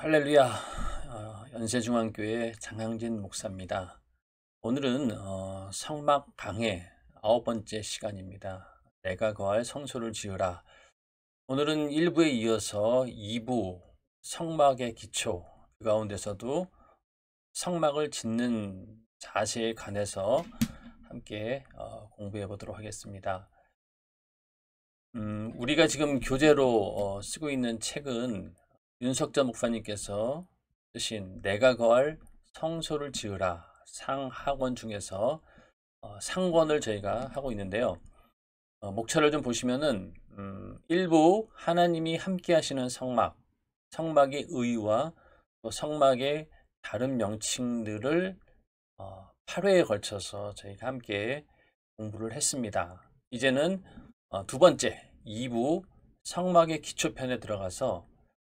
할렐루야 어, 연세중앙교회 장항진 목사입니다. 오늘은 어, 성막 강의 아홉 번째 시간입니다. 내가 거할 성소를 지으라. 오늘은 1부에 이어서 2부 성막의 기초 그 가운데서도 성막을 짓는 자세에 관해서 함께 어, 공부해 보도록 하겠습니다. 음, 우리가 지금 교재로 쓰고 있는 책은 윤석자 목사님께서 쓰신 내가 거할 성소를 지으라 상학원 중에서 어, 상권을 저희가 하고 있는데요. 어, 목차를 좀 보시면은 음, 일부 하나님이 함께 하시는 성막, 성막의 의와 또 성막의 다른 명칭들을 8회에 어, 걸쳐서 저희가 함께 공부를 했습니다. 이제는 어, 두 번째 2부 성막의 기초편에 들어가서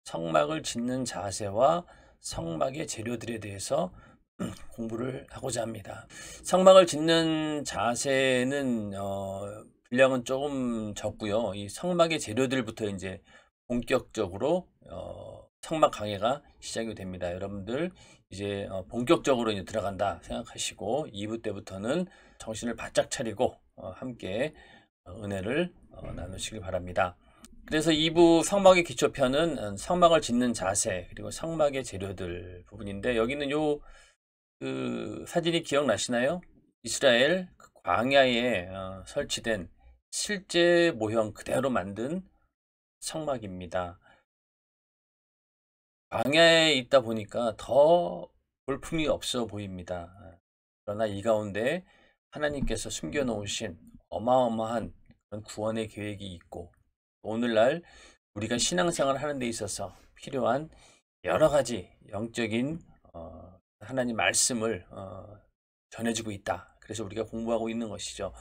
성막을 짓는 자세와 성막의 재료들에 대해서 공부를 하고자 합니다. 성막을 짓는 자세는 어, 분량은 조금 적고요. 이 성막의 재료들부터 이제 본격적으로 어, 성막 강해가 시작이 됩니다. 여러분들 이제 어, 본격적으로 이제 들어간다 생각하시고 2부 때부터는 정신을 바짝 차리고 어, 함께 어, 은혜를 어, 나누시길 바랍니다. 그래서 2부 성막의 기초편은 음, 성막을 짓는 자세 그리고 성막의 재료들 부분인데 여기는 요 그 사진이 기억나시나요? 이스라엘 그 광야에 어, 설치된 실제 모형 그대로 만든 성막입니다 광야에 있다 보니까 더 볼품이 없어 보입니다. 그러나 이 가운데 하나님께서 숨겨놓으신 어마어마한 구원의 계획이 있고 오늘날 우리가 신앙생활 을 하는 데 있어서 필요한 여러 가지 영적인 어, 하나님 말씀을 어, 전해주고 있다. 그래서 우리가 공부하고 있는 것이죠.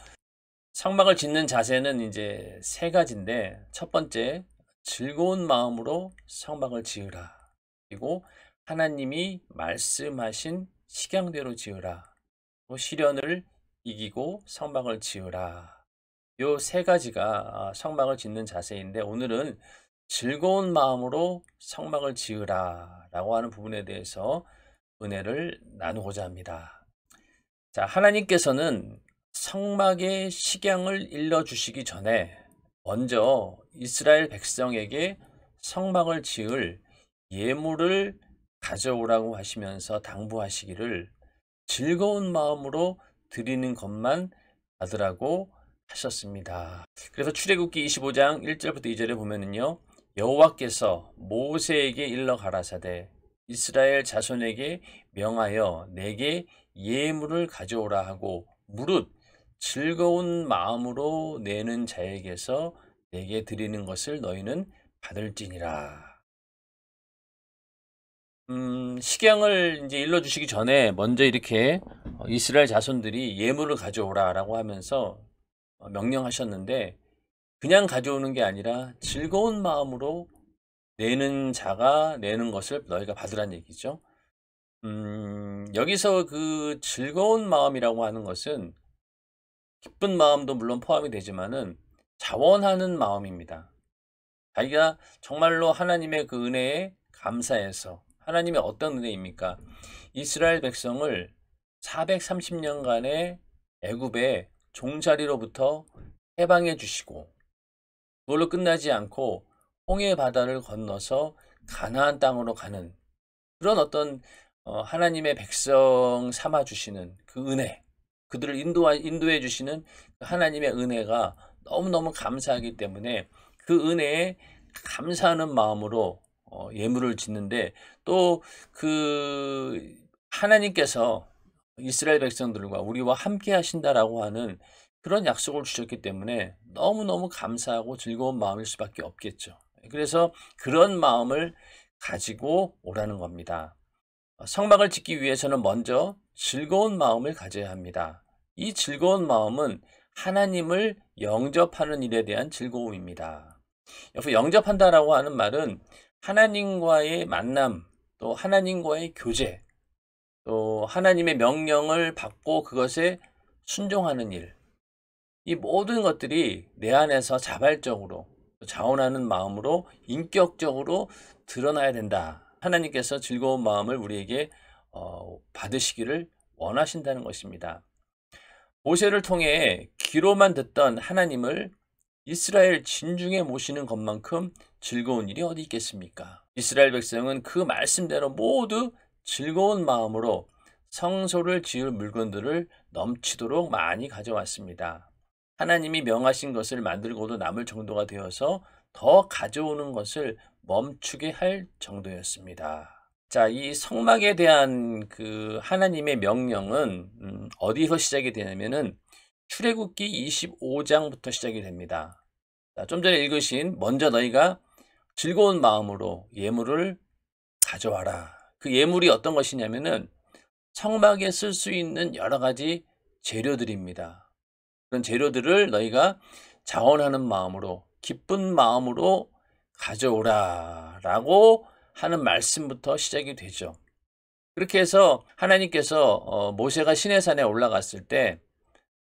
성막을 짓는 자세는 이제 세 가지인데 첫 번째 즐거운 마음으로 성막을 지으라. 그리고 하나님이 말씀하신 식양대로 지으라. 시련을 이기고 성막을 지으라. 요세 가지가 아, 성막을 짓는 자세인데 오늘은 즐거운 마음으로 성막을 지으라 라고 하는 부분에 대해서 은혜를 나누고자 합니다. 자, 하나님께서는 성막의 식양을 일러 주시기 전에 먼저 이스라엘 백성에게 성막을 지을 예물을 가져오라고 하시면서 당부하시기를 즐거운 마음으로 드리는 것만 받으라고 하셨습니다. 그래서 출애굽기 25장 1절부터 2절에 보면은요. 여호와께서 모세에게 일러 가라사대 이스라엘 자손에게 명하여 내게 예물을 가져오라 하고 무릇 즐거운 마음으로 내는 자에게서 내게 드리는 것을 너희는 받을지니라. 음, 식양을 이제 일러 주시기 전에 먼저 이렇게 이스라엘 자손들이 예물을 가져오라라고 하면서 어, 명령하셨는데 그냥 가져오는 게 아니라 즐거운 마음으로 내는 자가 내는 것을 너희가 받으란 얘기죠. 음, 여기서 그 즐거운 마음이라고 하는 것은 기쁜 마음도 물론 포함이 되지만은 자원하는 마음입니다. 자기가 정말로 하나님의 그 은혜에 감사해서 하나님의 어떤 은혜입니까? 이스라엘 백성을 430년간의 애굽에 종자리로부터 해방해 주시고 그걸로 끝나지 않고 홍해 바다를 건너서 가나안 땅으로 가는 그런 어떤 어, 하나님의 백성 삼아 주시는 그 은혜 그들을 인도하, 인도해 주시는 그 하나님의 은혜가 너무너무 감사하기 때문에 그 은혜에 감사하는 마음으로 어, 예물을 짓는데 또 그 하나님께서 이스라엘 백성들과 우리와 함께 하신다라고 하는 그런 약속을 주셨기 때문에 너무너무 감사하고 즐거운 마음일 수밖에 없겠죠. 그래서 그런 마음을 가지고 오라는 겁니다. 성막을 짓기 위해서는 먼저 즐거운 마음을 가져야 합니다. 이 즐거운 마음은 하나님을 영접하는 일에 대한 즐거움입니다. 여기서 영접한다라고 하는 말은 하나님과의 만남, 또 하나님과의 교제, 또 하나님의 명령을 받고 그것에 순종하는 일. 이 모든 것들이 내 안에서 자발적으로 자원하는 마음으로 인격적으로 드러나야 된다. 하나님께서 즐거운 마음을 우리에게 어, 받으시기를 원하신다는 것입니다. 모세를 통해 귀로만 듣던 하나님을 이스라엘 진중에 모시는 것만큼 즐거운 일이 어디 있겠습니까? 이스라엘 백성은 그 말씀대로 모두 즐거운 마음으로 성소를 지을 물건들을 넘치도록 많이 가져왔습니다. 하나님이 명하신 것을 만들고도 남을 정도가 되어서 더 가져오는 것을 멈추게 할 정도였습니다. 자, 이 성막에 대한 그 하나님의 명령은 음, 어디서 시작이 되냐면은 출애굽기 25장부터 시작이 됩니다. 자, 좀 전에 읽으신 먼저 너희가 즐거운 마음으로 예물을 가져와라. 그 예물이 어떤 것이냐면은 성막에 쓸 수 있는 여러 가지 재료들입니다. 그런 재료들을 너희가 자원하는 마음으로 기쁜 마음으로 가져오라라고 하는 말씀부터 시작이 되죠. 그렇게 해서 하나님께서 어, 모세가 시내산에 올라갔을 때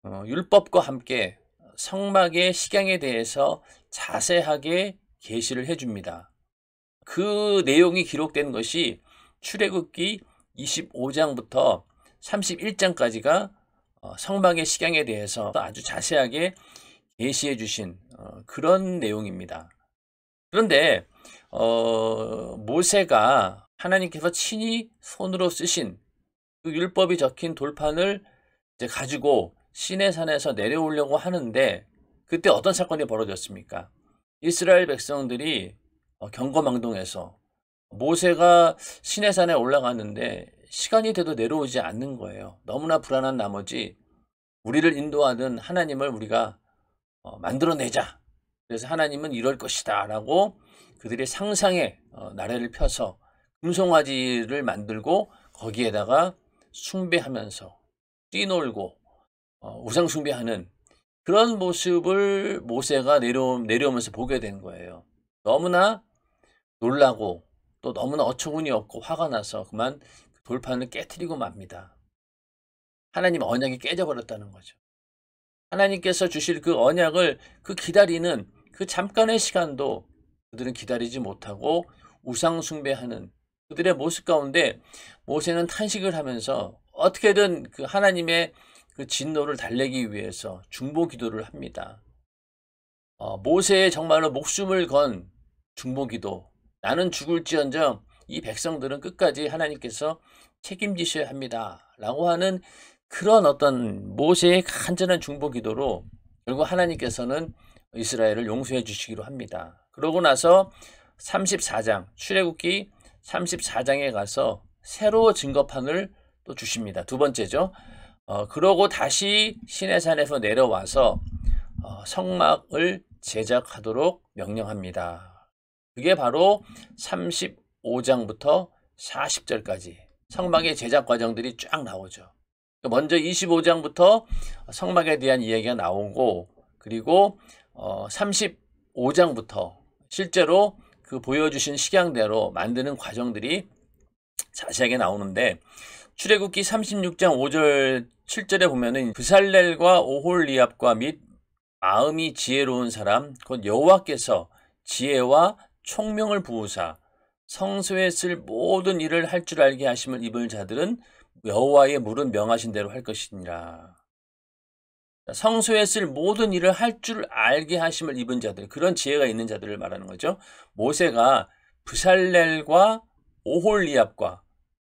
어, 율법과 함께 성막의 식양에 대해서 자세하게 계시를 해줍니다. 그 내용이 기록된 것이 출애굽기 25장부터 31장까지가 어, 성막의 식양에 대해서 아주 자세하게 게시해 주신 어, 그런 내용입니다. 그런데 어, 모세가 하나님께서 친히 손으로 쓰신 그 율법이 적힌 돌판을 이제 가지고 시내산에서 내려오려고 하는데 그때 어떤 사건이 벌어졌습니까? 이스라엘 백성들이 어, 경거망동해서 모세가 시내산에 올라갔는데 시간이 돼도 내려오지 않는 거예요. 너무나 불안한 나머지 우리를 인도하는 하나님을 우리가 어, 만들어내자. 그래서 하나님은 이럴 것이다. 라고 그들의 상상에 어, 나래를 펴서 금송아지를 만들고 거기에다가 숭배하면서 뛰놀고 어, 우상 숭배하는 그런 모습을 모세가 내려, 내려오면서 보게 된 거예요. 너무나 놀라고 또 너무나 어처구니 없고 화가 나서 그만 돌판을 깨뜨리고 맙니다. 하나님 언약이 깨져버렸다는 거죠. 하나님께서 주실 그 언약을 그 기다리는 그 잠깐의 시간도 그들은 기다리지 못하고 우상숭배하는 그들의 모습 가운데 모세는 탄식을 하면서 어떻게든 그 하나님의 그 진노를 달래기 위해서 중보 기도를 합니다. 어, 모세의 정말로 목숨을 건 중보 기도, 나는 죽을지언정 이 백성들은 끝까지 하나님께서 책임지셔야 합니다. 라고 하는 그런 어떤 모세의 간절한 중보 기도로 결국 하나님께서는 이스라엘을 용서해 주시기로 합니다. 그러고 나서 34장 출애굽기 34장에 가서 새로 증거판을 또 주십니다. 두 번째죠. 어, 그러고 다시 시내산에서 내려와서 어, 성막을 제작하도록 명령합니다. 그게 바로 35장부터 40절까지 성막의 제작 과정들이 쫙 나오죠. 그 먼저 25장부터 성막에 대한 이야기가 나오고 그리고 어 35장부터 실제로 그 보여주신 식양대로 만드는 과정들이 자세하게 나오는데 출애굽기 36장 5절 7절에 보면은 브살렐과 오홀리압과 및 마음이 지혜로운 사람 곧 여호와께서 지혜와 총명을 부호사 성소에 쓸 모든 일을 할 줄 알게 하심을 입을 자들은 여호와의 물은 명하신 대로 할 것이니라. 성소에 쓸 모든 일을 할 줄 알게 하심을 입은 자들 그런 지혜가 있는 자들을 말하는 거죠. 모세가 부살렐과 오홀리압과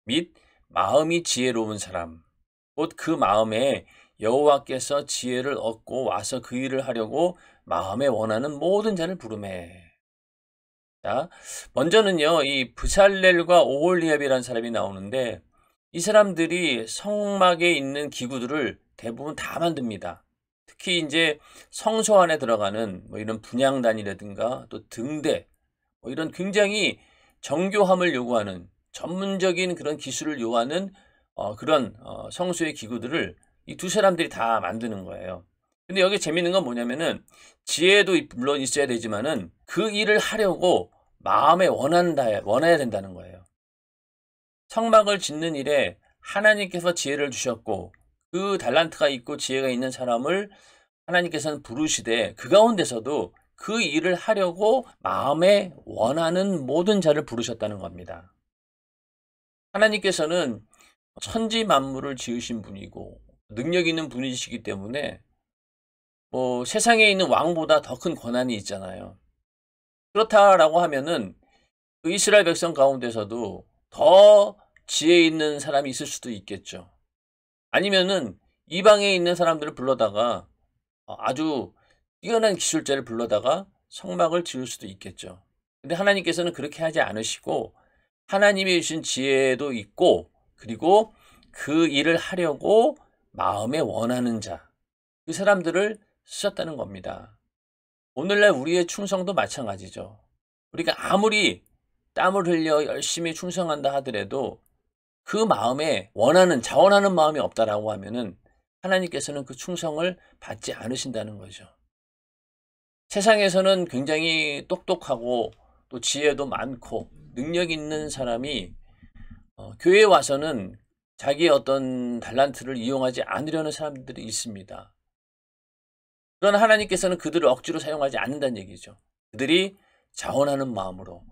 및 마음이 지혜로운 사람 곧 그 마음에 여호와께서 지혜를 얻고 와서 그 일을 하려고 마음에 원하는 모든 자를 부르매 자, 먼저는요, 이 부살렐과 오홀리압이라는 사람이 나오는데, 이 사람들이 성막에 있는 기구들을 대부분 다 만듭니다. 특히 이제 성소 안에 들어가는 뭐 이런 분양단이라든가 또 등대, 뭐 이런 굉장히 정교함을 요구하는 전문적인 그런 기술을 요하는 구 어, 그런 어, 성수의 기구들을 이 두 사람들이 다 만드는 거예요. 근데 여기 재밌는 건 뭐냐면은 지혜도 물론 있어야 되지만은 그 일을 하려고 마음에 원한다, 원해야 된다는 거예요. 성막을 짓는 일에 하나님께서 지혜를 주셨고 그 달란트가 있고 지혜가 있는 사람을 하나님께서는 부르시되 그 가운데서도 그 일을 하려고 마음에 원하는 모든 자를 부르셨다는 겁니다. 하나님께서는 천지 만물을 지으신 분이고 능력 있는 분이시기 때문에 뭐 세상에 있는 왕보다 더 큰 권한이 있잖아요. 그렇다라고 하면은 그 이스라엘 백성 가운데서도 더 지혜 있는 사람이 있을 수도 있겠죠. 아니면은 이방에 있는 사람들을 불러다가 어, 아주 뛰어난 기술자를 불러다가 성막을 지을 수도 있겠죠. 근데 하나님께서는 그렇게 하지 않으시고 하나님이 주신 지혜도 있고 그리고 그 일을 하려고 마음에 원하는 자, 그 사람들을 쓰셨다는 겁니다. 오늘날 우리의 충성도 마찬가지죠. 우리가 아무리 땀을 흘려 열심히 충성한다 하더라도 그 마음에 원하는 자원하는 마음이 없다라고 하면은 하나님께서는 그 충성을 받지 않으신다는 거죠. 세상에서는 굉장히 똑똑하고 또 지혜도 많고 능력 있는 사람이 어, 교회에 와서는 자기의 어떤 달란트를 이용하지 않으려는 사람들이 있습니다. 그런 하나님께서는 그들을 억지로 사용하지 않는다는 얘기죠. 그들이 자원하는 마음으로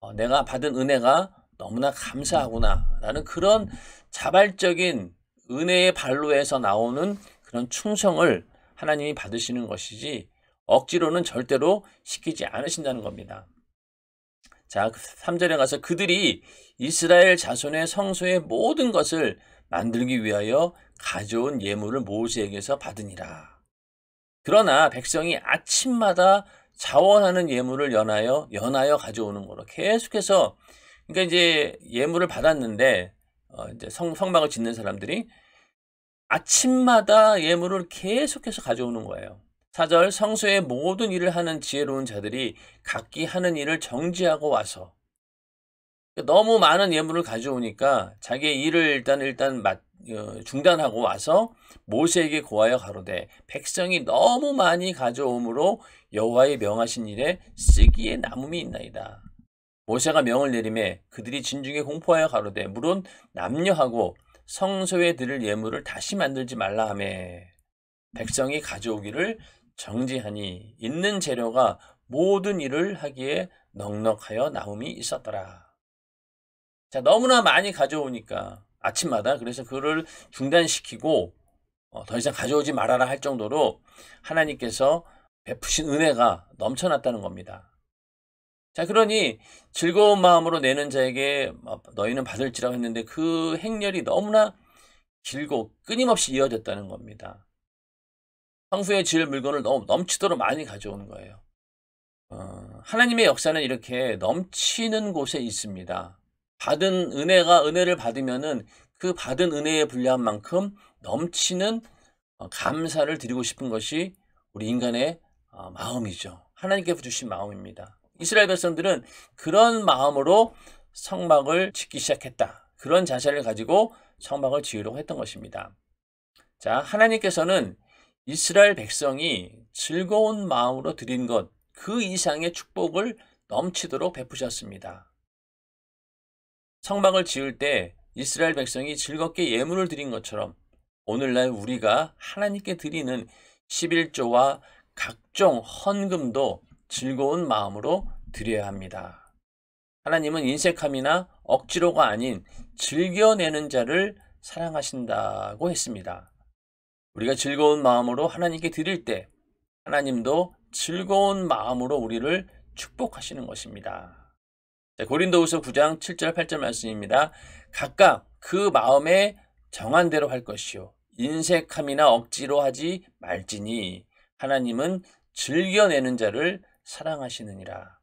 어, 내가 받은 은혜가 너무나 감사하구나라는 그런 자발적인 은혜의 발로에서 나오는 그런 충성을 하나님이 받으시는 것이지 억지로는 절대로 시키지 않으신다는 겁니다. 자, 3절에 그 가서 그들이 이스라엘 자손의 성소의 모든 것을 만들기 위하여 가져온 예물을 모세에게서 받으니라. 그러나 백성이 아침마다 자원하는 예물을 연하여 연하여 가져오는 거로 계속해서 그러니까 이제 예물을 받았는데 어 이제 성, 성막을 짓는 사람들이 아침마다 예물을 계속해서 가져오는 거예요. 사절 성소의 모든 일을 하는 지혜로운 자들이 각기 하는 일을 정지하고 와서 그러니까 너무 많은 예물을 가져오니까 자기의 일을 일단 일단 맞, 어, 중단하고 와서 모세에게 고하여 가로되 백성이 너무 많이 가져오므로 여호와의 명하신 일에 쓰기에 남음이 있나이다. 모세가 명을 내림에 그들이 진중에 공포하여 가로되 물론 남녀하고 성소에 들을 예물을 다시 만들지 말라 하매 백성이 가져오기를 정지하니 있는 재료가 모든 일을 하기에 넉넉하여 나음이 있었더라. 자, 너무나 많이 가져오니까 아침마다 그래서 그를 중단시키고 어, 더 이상 가져오지 말아라 할 정도로 하나님께서 베푸신 은혜가 넘쳐났다는 겁니다. 자, 그러니 즐거운 마음으로 내는 자에게 어, 너희는 받을지라고 했는데 그 행렬이 너무나 길고 끊임없이 이어졌다는 겁니다. 황후에 지을 물건을 너무 넘치도록 많이 가져오는 거예요. 어, 하나님의 역사는 이렇게 넘치는 곳에 있습니다. 받은 은혜가 은혜를 받으면은 그 받은 은혜에 불리한 만큼 넘치는 어, 감사를 드리고 싶은 것이 우리 인간의 어, 마음이죠. 하나님께서 주신 마음입니다. 이스라엘 백성들은 그런 마음으로 성막을 짓기 시작했다. 그런 자세를 가지고 성막을 지으려고 했던 것입니다. 자, 하나님께서는 이스라엘 백성이 즐거운 마음으로 드린 것, 그 이상의 축복을 넘치도록 베푸셨습니다. 성막을 지을 때 이스라엘 백성이 즐겁게 예물을 드린 것처럼 오늘날 우리가 하나님께 드리는 11조와 각종 헌금도 즐거운 마음으로 드려야 합니다. 하나님은 인색함이나 억지로가 아닌 즐겨내는 자를 사랑하신다고 했습니다. 우리가 즐거운 마음으로 하나님께 드릴 때 하나님도 즐거운 마음으로 우리를 축복하시는 것입니다. 네, 고린도후서 9장 7절 8절 말씀입니다. 각각 그 마음에 정한 대로 할 것이요 인색함이나 억지로 하지 말지니 하나님은 즐겨내는 자를 사랑하시느니라.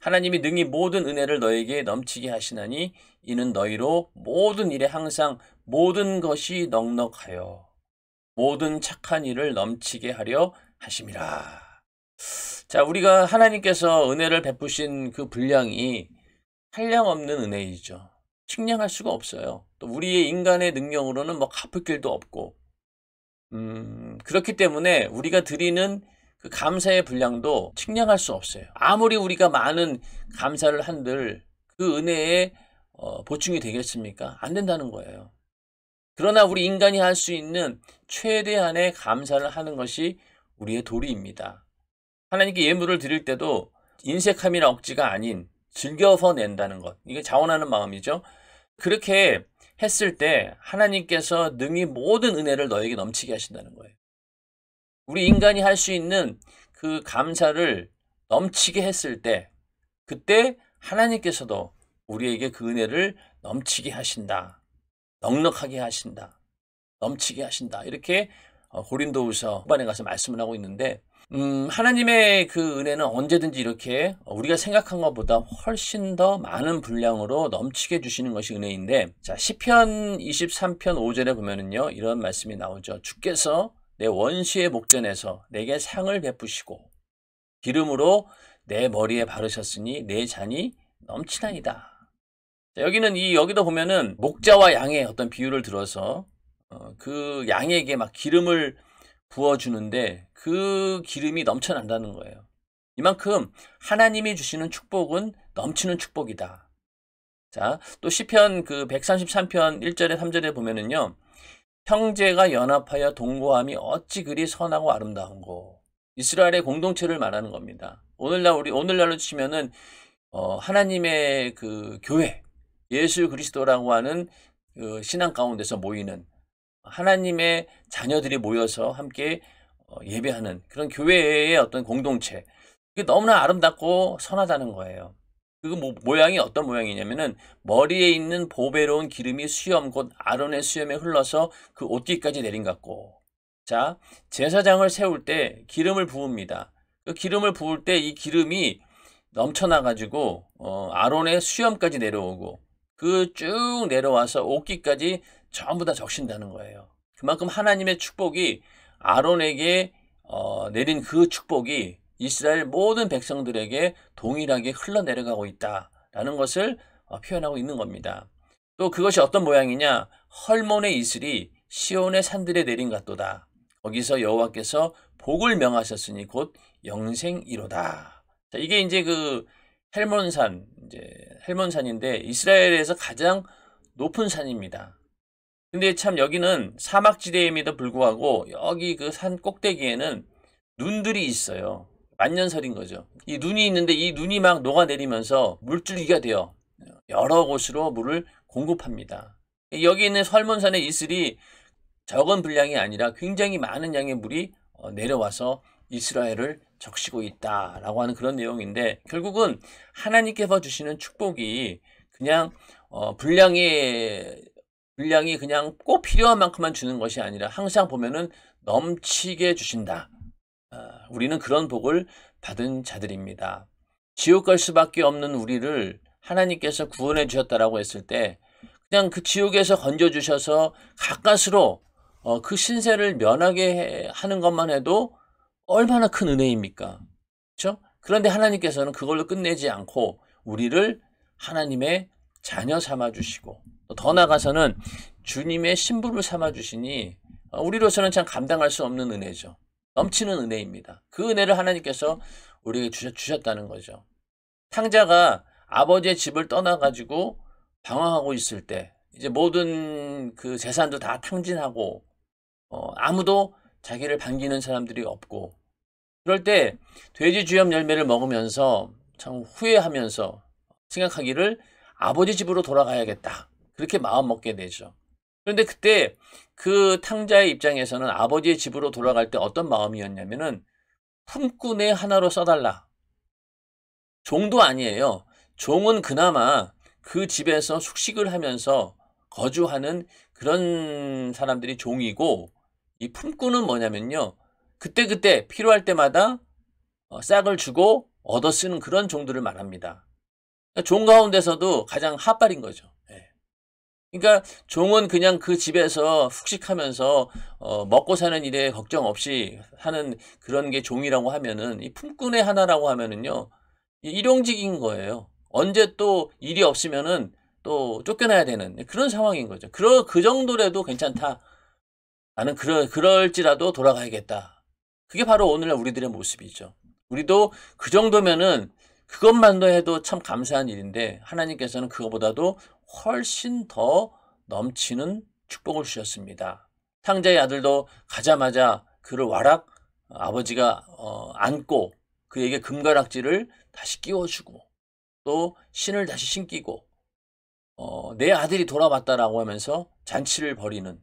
하나님이 능히 모든 은혜를 너에게 넘치게 하시나니 이는 너희로 모든 일에 항상 모든 것이 넉넉하여 모든 착한 일을 넘치게 하려 하심이라. 자, 우리가 하나님께서 은혜를 베푸신 그 분량이 한량없는 은혜이죠. 측량할 수가 없어요. 또 우리의 인간의 능력으로는 뭐 갚을 길도 없고 음, 그렇기 때문에 우리가 드리는 그 감사의 분량도 측량할 수 없어요. 아무리 우리가 많은 감사를 한들 그 은혜에 어, 보충이 되겠습니까? 안 된다는 거예요. 그러나 우리 인간이 할 수 있는 최대한의 감사를 하는 것이 우리의 도리입니다. 하나님께 예물을 드릴 때도 인색함이나 억지가 아닌 즐겨서 낸다는 것. 이게 자원하는 마음이죠. 그렇게 했을 때 하나님께서 능히 모든 은혜를 너에게 넘치게 하신다는 거예요. 우리 인간이 할 수 있는 그 감사를 넘치게 했을 때 그때 하나님께서도 우리에게 그 은혜를 넘치게 하신다. 넉넉하게 하신다. 넘치게 하신다. 이렇게 어, 고린도우서 후반에 가서 말씀을 하고 있는데 음, 하나님의 그 은혜는 언제든지 이렇게 우리가 생각한 것보다 훨씬 더 많은 분량으로 넘치게 주시는 것이 은혜인데, 자, 10편 23편 5절에 보면은요, 이런 말씀이 나오죠. 주께서 내원시의 목전에서 내게 상을 베푸시고, 기름으로 내 머리에 바르셨으니 내 잔이 넘치나이다. 자, 여기는 이, 여기도 보면은 목자와 양의 어떤 비유를 들어서, 어, 그 양에게 막 기름을 부어주는데 그 기름이 넘쳐난다는 거예요. 이만큼 하나님이 주시는 축복은 넘치는 축복이다. 자, 또 시편 그 133편 1절에 3절에 보면은요. 형제가 연합하여 동거함이 어찌 그리 선하고 아름다운고. 이스라엘의 공동체를 말하는 겁니다. 오늘날 우리 오늘날로 치면은 어, 하나님의 그 교회 예수 그리스도라고 하는 그 신앙 가운데서 모이는 하나님의 자녀들이 모여서 함께 어, 예배하는 그런 교회의 어떤 공동체. 그게 너무나 아름답고 선하다는 거예요. 그 모양이 어떤 모양이냐면은 머리에 있는 보배로운 기름이 수염 곧 아론의 수염에 흘러서 그 옷깃까지 내린 것 같고 자 제사장을 세울 때 기름을 부읍니다 그 기름을 부을 때 이 기름이 넘쳐나 가지고 어, 아론의 수염까지 내려오고 그 쭉 내려와서 옷깃까지 전부 다 적신다는 거예요. 그만큼 하나님의 축복이 아론에게 어, 내린 그 축복이 이스라엘 모든 백성들에게 동일하게 흘러내려가고 있다라는 것을 어, 표현하고 있는 겁니다. 또 그것이 어떤 모양이냐? 헐몬의 이슬이 시온의 산들에 내린 같도다. 거기서 여호와께서 복을 명하셨으니 곧 영생이로다. 자, 이게 이제 그 헬몬산, 이제 헬몬산인데 이스라엘에서 가장 높은 산입니다. 근데 참 여기는 사막지대임에도 불구하고 여기 그 산 꼭대기에는 눈들이 있어요. 만년설인 거죠. 이 눈이 있는데 이 눈이 막 녹아내리면서 물줄기가 되어 여러 곳으로 물을 공급합니다. 여기 있는 설문산의 이슬이 적은 분량이 아니라 굉장히 많은 양의 물이 어, 내려와서 이스라엘을 적시고 있다라고 하는 그런 내용인데 결국은 하나님께서 주시는 축복이 그냥 어, 분량의 분량이 그냥 꼭 필요한 만큼만 주는 것이 아니라 항상 보면은 넘치게 주신다. 아, 우리는 그런 복을 받은 자들입니다. 지옥 갈 수밖에 없는 우리를 하나님께서 구원해 주셨다라고 했을 때 그냥 그 지옥에서 건져 주셔서 가까스로 어, 그 신세를 면하게 하는 것만 해도 얼마나 큰 은혜입니까? 그렇죠? 그런데 하나님께서는 그걸로 끝내지 않고 우리를 하나님의 자녀 삼아 주시고 더 나아가서는 주님의 신부를 삼아주시니 어, 우리로서는 참 감당할 수 없는 은혜죠. 넘치는 은혜입니다. 그 은혜를 하나님께서 우리에게 주셨, 다는 거죠. 탕자가 아버지의 집을 떠나가지고 방황하고 있을 때 이제 모든 그 재산도 다 탕진하고 어, 아무도 자기를 반기는 사람들이 없고 그럴 때 돼지 주염 열매를 먹으면서 참 후회하면서 생각하기를 아버지 집으로 돌아가야겠다. 그렇게 마음먹게 되죠. 그런데 그때 그 탕자의 입장에서는 아버지의 집으로 돌아갈 때 어떤 마음이었냐면은 품꾼의 하나로 써달라. 종도 아니에요. 종은 그나마 그 집에서 숙식을 하면서 거주하는 그런 사람들이 종이고 이 품꾼은 뭐냐면요. 그때그때 필요할 때마다 어, 싹을 주고 얻어 쓰는 그런 종들을 말합니다. 그러니까 종 가운데서도 가장 핫발인 거죠. 그러니까 종은 그냥 그 집에서 푹식하면서 어, 먹고 사는 일에 걱정 없이 하는 그런 게 종이라고 하면은 이 품꾼의 하나라고 하면은요 일용직인 거예요. 언제 또 일이 없으면은 또 쫓겨나야 되는 그런 상황인 거죠. 그러 그 정도라도 괜찮다. 나는 그러, 그럴지라도 돌아가야겠다. 그게 바로 오늘날 우리들의 모습이죠. 우리도 그 정도면은 그것만도 해도 참 감사한 일인데 하나님께서는 그거보다도 훨씬 더 넘치는 축복을 주셨습니다. 탕자의 아들도 가자마자 그를 와락 아버지가 어, 안고 그에게 금가락지를 다시 끼워주고 또 신을 다시 신기고 어, 내 아들이 돌아왔다라고 하면서 잔치를 벌이는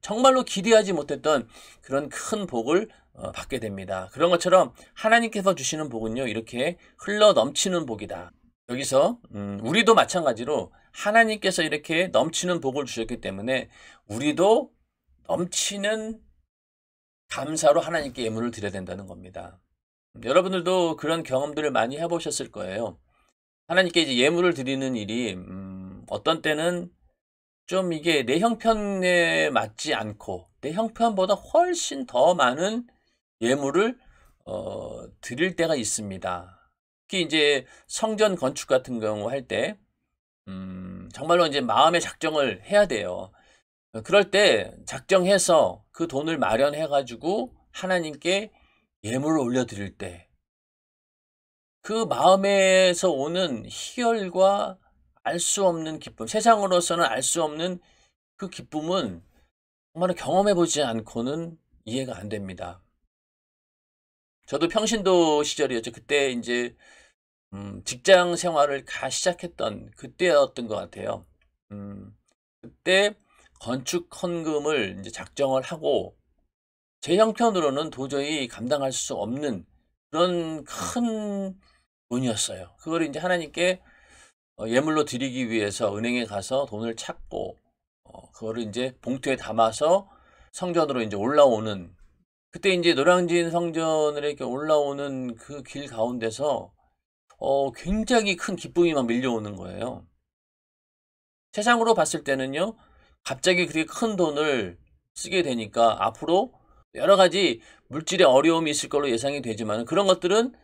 정말로 기대하지 못했던 그런 큰 복을 어, 받게 됩니다. 그런 것처럼 하나님께서 주시는 복은요 이렇게 흘러 넘치는 복이다. 여기서 음, 우리도 마찬가지로 하나님께서 이렇게 넘치는 복을 주셨기 때문에 우리도 넘치는 감사로 하나님께 예물을 드려야 된다는 겁니다. 여러분들도 그런 경험들을 많이 해보셨을 거예요. 하나님께 이제 예물을 드리는 일이 음, 어떤 때는 좀 이게 내 형편에 맞지 않고 내 형편보다 훨씬 더 많은 예물을 어, 드릴 때가 있습니다. 특히 이제 성전 건축 같은 경우 할때 음, 정말로 이제 마음의 작정을 해야 돼요. 그럴 때 작정해서 그 돈을 마련해가지고 하나님께 예물을 올려드릴 때 그 마음에서 오는 희열과 알 수 없는 기쁨, 세상으로서는 알 수 없는 그 기쁨은 정말 경험해보지 않고는 이해가 안 됩니다. 저도 평신도 시절이었죠. 그때 이제 음, 직장 생활을 가 시작했던 그때였던 것 같아요. 음, 그때 건축 헌금을 이제 작정을 하고 제 형편으로는 도저히 감당할 수 없는 그런 큰 돈이었어요. 그걸 이제 하나님께 어, 예물로 드리기 위해서 은행에 가서 돈을 찾고 어, 그거를 이제 봉투에 담아서 성전으로 이제 올라오는 그때 이제 노량진 성전을 이렇게 올라오는 그 길 가운데서 어, 굉장히 큰 기쁨이 막 밀려오는 거예요. 세상으로 봤을 때는요, 갑자기 그렇게 큰 돈을 쓰게 되니까 앞으로 여러 가지 물질의 어려움이 있을 걸로 예상이 되지만 그런 것들은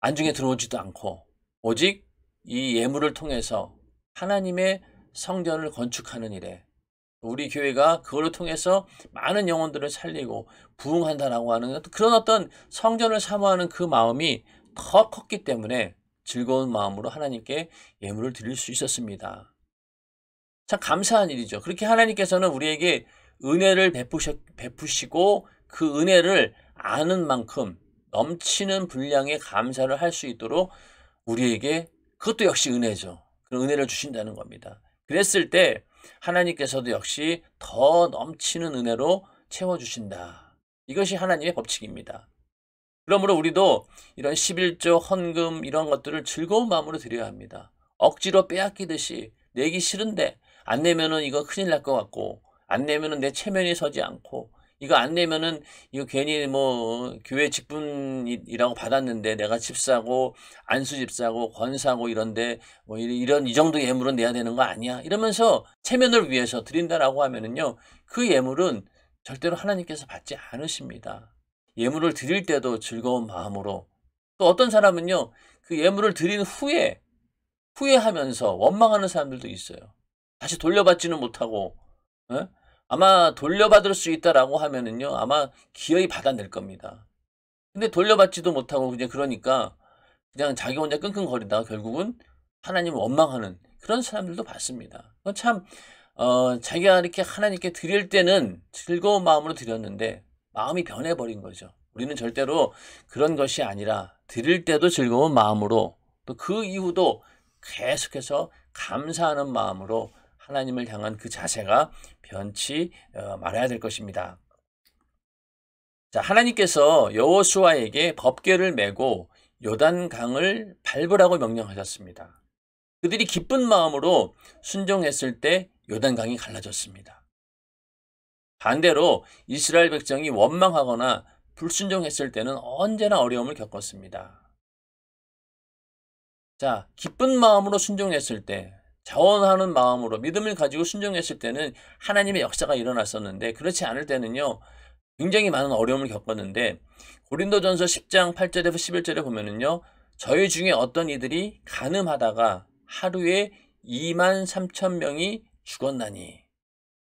안중에 들어오지도 않고 오직 이 예물을 통해서 하나님의 성전을 건축하는 일에 우리 교회가 그걸 통해서 많은 영혼들을 살리고 부흥한다라고 하는 그런 어떤 성전을 사모하는 그 마음이 더 컸기 때문에 즐거운 마음으로 하나님께 예물을 드릴 수 있었습니다. 참 감사한 일이죠. 그렇게 하나님께서는 우리에게 은혜를 베푸셔, 베푸시고 그 은혜를 아는 만큼 넘치는 분량의 감사를 할 수 있도록 우리에게 그것도 역시 은혜죠. 그런 은혜를 주신다는 겁니다. 그랬을 때 하나님께서도 역시 더 넘치는 은혜로 채워주신다. 이것이 하나님의 법칙입니다. 그러므로 우리도 이런 11조 헌금 이런 것들을 즐거운 마음으로 드려야 합니다. 억지로 빼앗기듯이 내기 싫은데 안 내면은 이거 큰일 날 것 같고 안 내면은 내 체면이 서지 않고 이거 안 내면은 이거 괜히 뭐 교회 직분이라고 받았는데 내가 집 사고 안수 집 사고 권 사고 이런데 뭐 이런 이 정도 예물은 내야 되는 거 아니야 이러면서 체면을 위해서 드린다라고 하면은요 그 예물은 절대로 하나님께서 받지 않으십니다. 예물을 드릴 때도 즐거운 마음으로 또 어떤 사람은요 그 예물을 드린 후에 후회하면서 원망하는 사람들도 있어요. 다시 돌려받지는 못하고 에? 예? 아마 돌려받을 수 있다라고 하면은요 아마 기어이 받아낼 겁니다. 근데 돌려받지도 못하고 그냥 그러니까 그냥 자기 혼자 끙끙거리다가 결국은 하나님 원망하는 그런 사람들도 봤습니다. 그참 어, 자기가 이렇게 하나님께 드릴 때는 즐거운 마음으로 드렸는데 마음이 변해버린 거죠. 우리는 절대로 그런 것이 아니라 드릴 때도 즐거운 마음으로 또 그 이후도 계속해서 감사하는 마음으로 하나님을 향한 그 자세가 변치 어, 말아야 될 것입니다. 자, 하나님께서 여호수아에게 법궤를 메고 요단강을 밟으라고 명령하셨습니다. 그들이 기쁜 마음으로 순종했을 때 요단강이 갈라졌습니다. 반대로 이스라엘 백성이 원망하거나 불순종했을 때는 언제나 어려움을 겪었습니다. 자, 기쁜 마음으로 순종했을 때, 자원하는 마음으로 믿음을 가지고 순종했을 때는 하나님의 역사가 일어났었는데 그렇지 않을 때는요. 굉장히 많은 어려움을 겪었는데 고린도전서 10장 8절에서 11절에 보면은요. 저희 중에 어떤 이들이 간음하다가 하루에 2만 3천 명이 죽었나니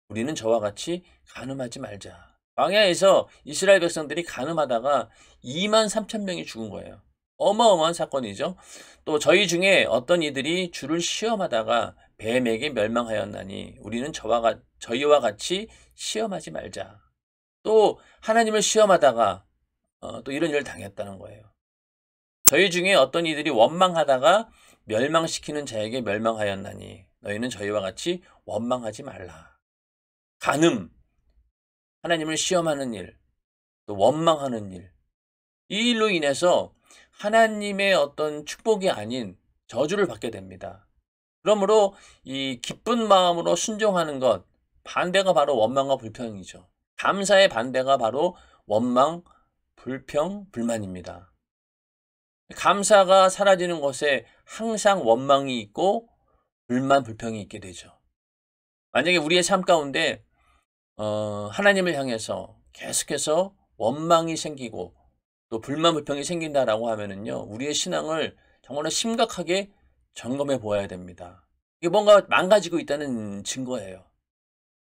우리는 저와 같이 가늠하지 말자. 광야에서 이스라엘 백성들이 가늠하다가 2만 3천 명이 죽은 거예요. 어마어마한 사건이죠. 또 저희 중에 어떤 이들이 주를 시험하다가 뱀에게 멸망하였나니 우리는 저와 가, 저희와 같이 시험하지 말자. 또 하나님을 시험하다가 어, 또 이런 일을 당했다는 거예요. 저희 중에 어떤 이들이 원망하다가 멸망시키는 자에게 멸망하였나니 너희는 저희와 같이 원망하지 말라. 가늠, 하나님을 시험하는 일, 또 원망하는 일. 이 일로 인해서 하나님의 어떤 축복이 아닌 저주를 받게 됩니다. 그러므로 이 기쁜 마음으로 순종하는 것, 반대가 바로 원망과 불평이죠. 감사의 반대가 바로 원망, 불평, 불만입니다. 감사가 사라지는 곳에 항상 원망이 있고 불만, 불평이 있게 되죠. 만약에 우리의 삶 가운데 어, 하나님을 향해서 계속해서 원망이 생기고 또 불만 불평이 생긴다라고 하면은요 우리의 신앙을 정말로 심각하게 점검해 보아야 됩니다. 이게 뭔가 망가지고 있다는 증거예요.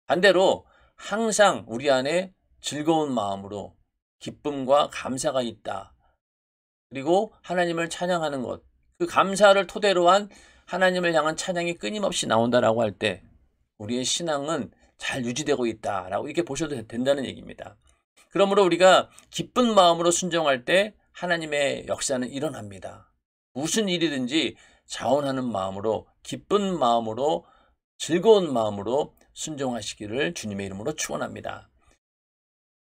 반대로 항상 우리 안에 즐거운 마음으로 기쁨과 감사가 있다. 그리고 하나님을 찬양하는 것. 그 감사를 토대로 한 하나님을 향한 찬양이 끊임없이 나온다라고 할 때 우리의 신앙은 잘 유지되고 있다라고 이렇게 보셔도 된다는 얘기입니다. 그러므로 우리가 기쁜 마음으로 순종할 때 하나님의 역사는 일어납니다. 무슨 일이든지 자원하는 마음으로 기쁜 마음으로 즐거운 마음으로 순종하시기를 주님의 이름으로 축원합니다.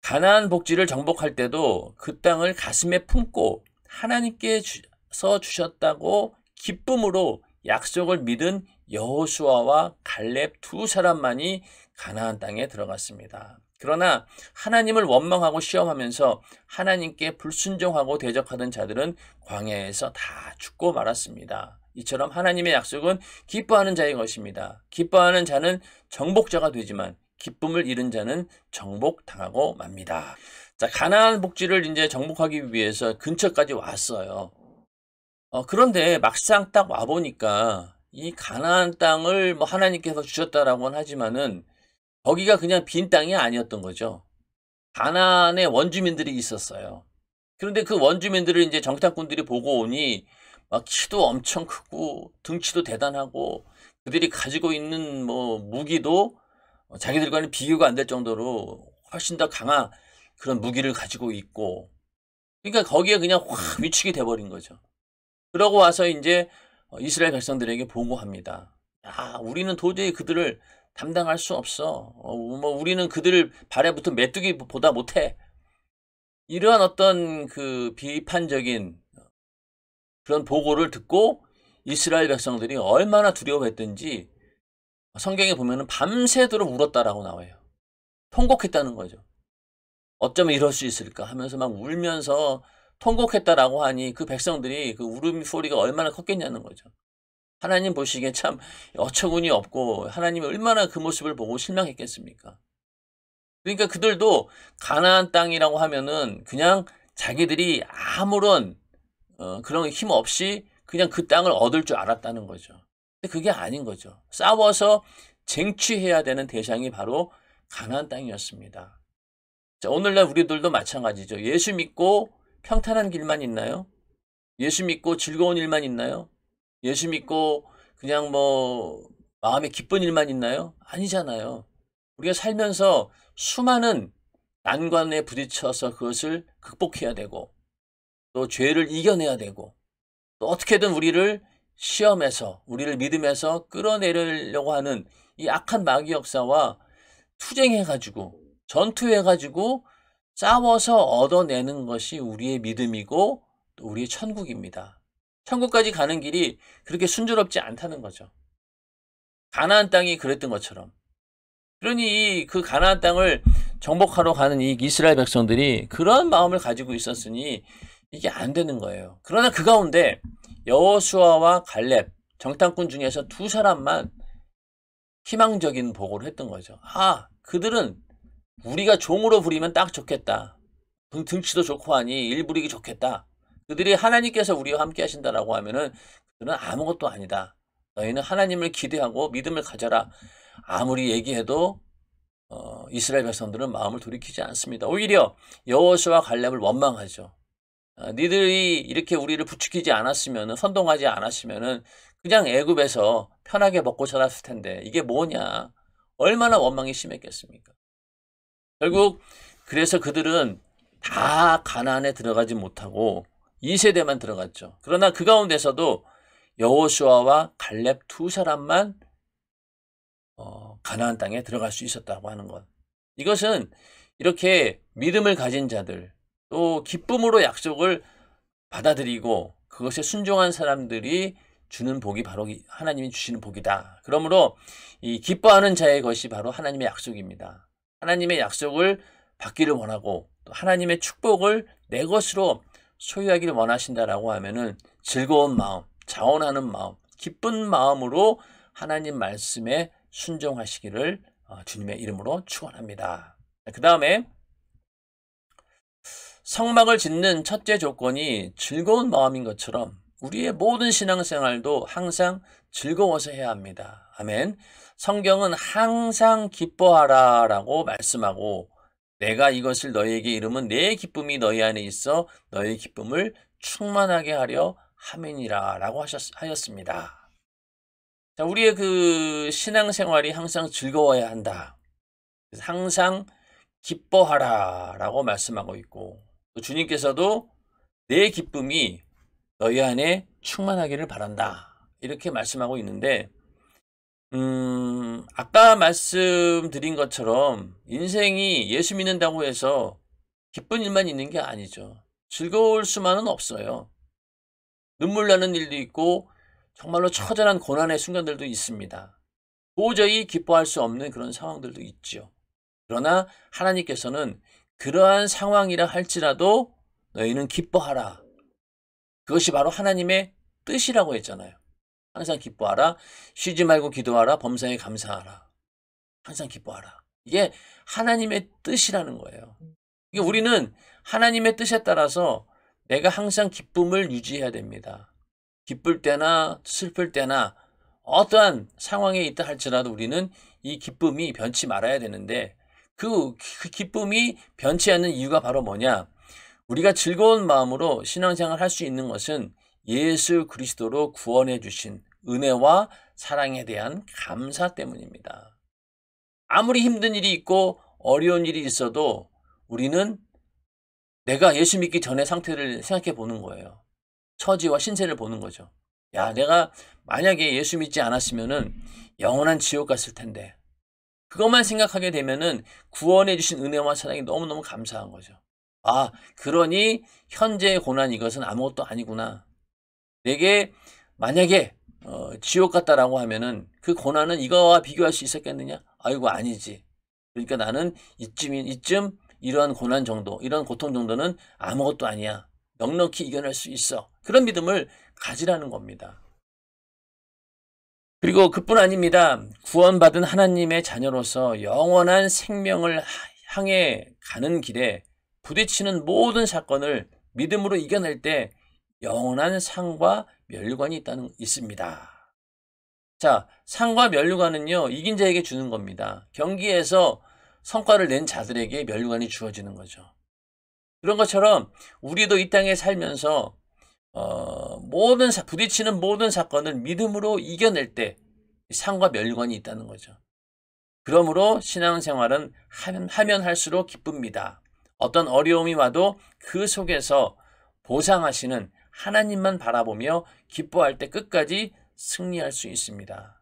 가나 복지를 정복할 때도 그 땅을 가슴에 품고 하나님께서 주셨다고 기쁨으로 약속을 믿은 여호수아와 갈렙 두 사람만이 가나안 땅에 들어갔습니다. 그러나 하나님을 원망하고 시험하면서 하나님께 불순종하고 대적하던 자들은 광야에서 다 죽고 말았습니다. 이처럼 하나님의 약속은 기뻐하는 자의 것입니다. 기뻐하는 자는 정복자가 되지만 기쁨을 잃은 자는 정복당하고 맙니다. 자, 가나안 복지를 이제 정복하기 위해서 근처까지 왔어요. 어, 그런데 막상 딱 와보니까 이 가나안 땅을 뭐 하나님께서 주셨다라고는 하지만은 거기가 그냥 빈 땅이 아니었던 거죠. 가나안에 원주민들이 있었어요. 그런데 그 원주민들을 이제 정탐꾼들이 보고 오니 막 키도 엄청 크고 등치도 대단하고 그들이 가지고 있는 뭐 무기도 자기들과는 비교가 안 될 정도로 훨씬 더 강한 그런 무기를 가지고 있고 그러니까 거기에 그냥 확 위축이 돼버린 거죠. 그러고 와서 이제 이스라엘 백성들에게 보고합니다. 야, 우리는 도저히 그들을 담당할수 없어. 어, 뭐 우리는 그들을 발에 붙은 메뚜기보다 못해. 이러한 어떤 그 비판적인 그런 보고를 듣고 이스라엘 백성들이 얼마나 두려워했든지 성경에 보면은 밤새도록 울었다라고 나와요. 통곡했다는 거죠. 어쩌면 이럴 수 있을까 하면서 막 울면서 통곡했다라고 하니 그 백성들이 그 울음 소리가 얼마나 컸겠냐는 거죠. 하나님 보시기에 참 어처구니 없고 하나님이 얼마나 그 모습을 보고 실망했겠습니까? 그러니까 그들도 가나안 땅이라고 하면은 그냥 자기들이 아무런 어, 그런 힘 없이 그냥 그 땅을 얻을 줄 알았다는 거죠. 근데 그게 아닌 거죠. 싸워서 쟁취해야 되는 대상이 바로 가나안 땅이었습니다. 자, 오늘날 우리들도 마찬가지죠. 예수 믿고 평탄한 길만 있나요? 예수 믿고 즐거운 일만 있나요? 예수 믿고 그냥 뭐 마음에 기쁜 일만 있나요? 아니잖아요. 우리가 살면서 수많은 난관에 부딪혀서 그것을 극복해야 되고 또 죄를 이겨내야 되고 또 어떻게든 우리를 시험에서 우리를 믿음에서 끌어내려고 하는 이 악한 마귀 역사와 투쟁해 가지고 전투해 가지고 싸워서 얻어내는 것이 우리의 믿음이고 또 우리의 천국입니다. 천국까지 가는 길이 그렇게 순조롭지 않다는 거죠. 가나안 땅이 그랬던 것처럼. 그러니 그 가나안 땅을 정복하러 가는 이 이스라엘 백성들이 그런 마음을 가지고 있었으니 이게 안 되는 거예요. 그러나 그 가운데 여호수아와 갈렙 정탐꾼 중에서 두 사람만 희망적인 보고를 했던 거죠. 아, 그들은 우리가 종으로 부리면 딱 좋겠다. 등, 등치도 좋고 하니 일 부리기 좋겠다. 그들이 하나님께서 우리와 함께 하신다라고 하면은 그들은 아무것도 아니다. 너희는 하나님을 기대하고 믿음을 가져라. 아무리 얘기해도 어, 이스라엘 백성들은 마음을 돌이키지 않습니다. 오히려 여호수와 갈렙을 원망하죠. 아, 니들이 이렇게 우리를 부추기지 않았으면 선동하지 않았으면 그냥 애굽에서 편하게 먹고 살았을 텐데 이게 뭐냐? 얼마나 원망이 심했겠습니까? 결국 그래서 그들은 다 가나안에 들어가지 못하고 2세대만 들어갔죠. 그러나 그 가운데서도 여호수아와 갈렙 두 사람만 어, 가나안 땅에 들어갈 수 있었다고 하는 것. 이것은 이렇게 믿음을 가진 자들 또 기쁨으로 약속을 받아들이고 그것에 순종한 사람들이 주는 복이 바로 하나님이 주시는 복이다. 그러므로 이 기뻐하는 자의 것이 바로 하나님의 약속입니다. 하나님의 약속을 받기를 원하고 또 하나님의 축복을 내 것으로 소유하기를 원하신다라고 하면은 즐거운 마음, 자원하는 마음, 기쁜 마음으로 하나님 말씀에 순종하시기를 어, 주님의 이름으로 축원합니다. 그 다음에 성막을 짓는 첫째 조건이 즐거운 마음인 것처럼 우리의 모든 신앙생활도 항상 즐거워서 해야 합니다. 아멘. 성경은 항상 기뻐하라 라고 말씀하고 내가 이것을 너희에게 이름은 내 기쁨이 너희 안에 있어 너희 기쁨을 충만하게 하려 함이니라 라고 하셨, 하였습니다. 자, 우리의 그 신앙생활이 항상 즐거워야 한다. 항상 기뻐하라 라고 말씀하고 있고 주님께서도 내 기쁨이 너희 안에 충만하기를 바란다. 이렇게 말씀하고 있는데 음, 아까 말씀드린 것처럼 인생이 예수 믿는다고 해서 기쁜 일만 있는 게 아니죠. 즐거울 수만은 없어요. 눈물 나는 일도 있고 정말로 처절한 고난의 순간들도 있습니다. 도저히 기뻐할 수 없는 그런 상황들도 있죠 그러나 하나님께서는 그러한 상황이라 할지라도 너희는 기뻐하라. 그것이 바로 하나님의 뜻이라고 했잖아요. 항상 기뻐하라. 쉬지 말고 기도하라. 범사에 감사하라. 항상 기뻐하라. 이게 하나님의 뜻이라는 거예요. 이게 우리는 하나님의 뜻에 따라서 내가 항상 기쁨을 유지해야 됩니다. 기쁠 때나 슬플 때나 어떠한 상황에 있다 할지라도 우리는 이 기쁨이 변치 말아야 되는데 그, 그 기쁨이 변치 않는 이유가 바로 뭐냐? 우리가 즐거운 마음으로 신앙생활 을할 수 있는 것은 예수 그리스도로 구원해 주신 은혜와 사랑에 대한 감사 때문입니다. 아무리 힘든 일이 있고 어려운 일이 있어도 우리는 내가 예수 믿기 전의 상태를 생각해 보는 거예요. 처지와 신세를 보는 거죠. 야, 내가 만약에 예수 믿지 않았으면은 영원한 지옥 갔을 텐데. 그것만 생각하게 되면은 구원해 주신 은혜와 사랑이 너무너무 감사한 거죠. 아, 그러니 현재의 고난 이것은 아무것도 아니구나. 내게 만약에 어, 지옥 같다라고 하면은 그 고난은 이거와 비교할 수 있었겠느냐? 아이고 아니지. 그러니까 나는 이쯤 이쯤 이러한 고난 정도, 이런 고통 정도는 아무것도 아니야. 넉넉히 이겨낼 수 있어. 그런 믿음을 가지라는 겁니다. 그리고 그뿐 아닙니다. 구원받은 하나님의 자녀로서 영원한 생명을 향해 가는 길에 부딪히는 모든 사건을 믿음으로 이겨낼 때 영원한 상과 멸관이 있다는 있습니다. 자, 상과 면류관은요, 이긴 자에게 주는 겁니다. 경기에서 성과를 낸 자들에게 면류관이 주어지는 거죠. 그런 것처럼 우리도 이 땅에 살면서 어, 모든 사, 부딪히는 모든 사건을 믿음으로 이겨낼 때 상과 면류관이 있다는 거죠. 그러므로 신앙생활은 하면, 하면 할수록 기쁩니다. 어떤 어려움이 와도 그 속에서 보상하시는 하나님만 바라보며 기뻐할 때 끝까지 승리할 수 있습니다.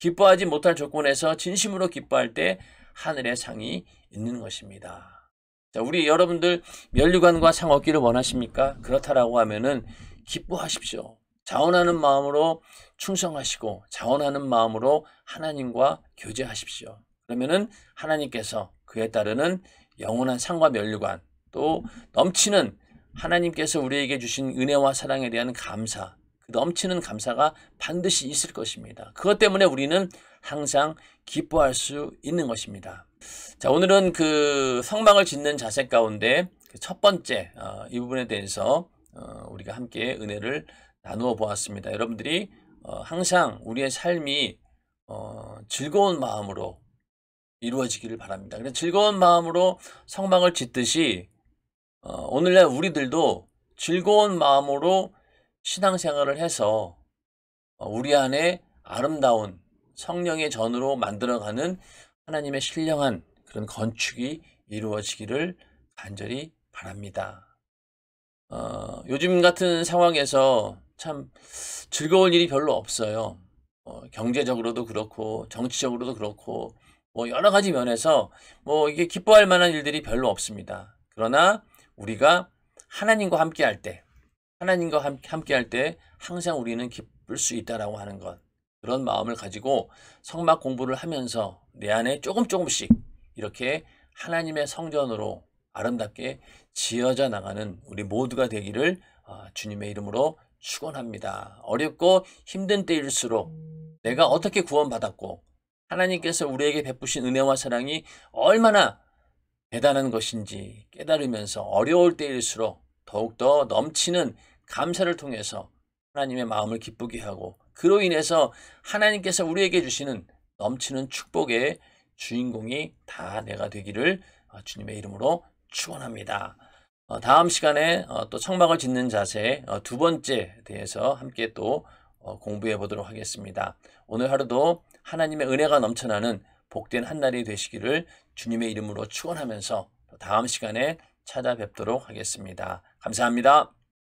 기뻐하지 못할 조건에서 진심으로 기뻐할 때 하늘의 상이 있는 것입니다. 자, 우리 여러분들 면류관과 상 얻기를 원하십니까? 그렇다라고 하면은 기뻐하십시오. 자원하는 마음으로 충성하시고 자원하는 마음으로 하나님과 교제하십시오. 그러면은 하나님께서 그에 따르는 영원한 상과 면류관 또 넘치는 하나님께서 우리에게 주신 은혜와 사랑에 대한 감사, 그 넘치는 감사가 반드시 있을 것입니다. 그것 때문에 우리는 항상 기뻐할 수 있는 것입니다. 자, 오늘은 그 성망을 짓는 자세 가운데 그 첫 번째 어, 이 부분에 대해서 어, 우리가 함께 은혜를 나누어 보았습니다. 여러분들이 어, 항상 우리의 삶이 어, 즐거운 마음으로 이루어지기를 바랍니다. 즐거운 마음으로 성망을 짓듯이 어, 오늘날 우리들도 즐거운 마음으로 신앙생활을 해서 어, 우리 안에 아름다운 성령의 전으로 만들어가는 하나님의 신령한 그런 건축이 이루어지기를 간절히 바랍니다. 어, 요즘 같은 상황에서 참 즐거운 일이 별로 없어요. 어, 경제적으로도 그렇고 정치적으로도 그렇고 뭐 여러 가지 면에서 뭐 이게 기뻐할 만한 일들이 별로 없습니다. 그러나 우리가 하나님과 함께 할 때, 하나님과 함께 할 때 항상 우리는 기쁠 수 있다라고 하는 것. 그런 마음을 가지고 성막 공부를 하면서 내 안에 조금 조금씩 이렇게 하나님의 성전으로 아름답게 지어져 나가는 우리 모두가 되기를 어, 주님의 이름으로 축원합니다. 어렵고 힘든 때일수록 내가 어떻게 구원받았고 하나님께서 우리에게 베푸신 은혜와 사랑이 얼마나 대단한 것인지 깨달으면서 어려울 때일수록 더욱더 넘치는 감사를 통해서 하나님의 마음을 기쁘게 하고 그로 인해서 하나님께서 우리에게 주시는 넘치는 축복의 주인공이 다 내가 되기를 어, 주님의 이름으로 축원합니다. 어, 다음 시간에 어, 또 성막을 짓는 자세 두 번째 대해서 함께 또 공부해 보도록 하겠습니다. 오늘 하루도 하나님의 은혜가 넘쳐나는 복된 한 날이 되시기를 주님의 이름으로 축원하면서 다음 시간에 찾아뵙도록 하겠습니다. 감사합니다.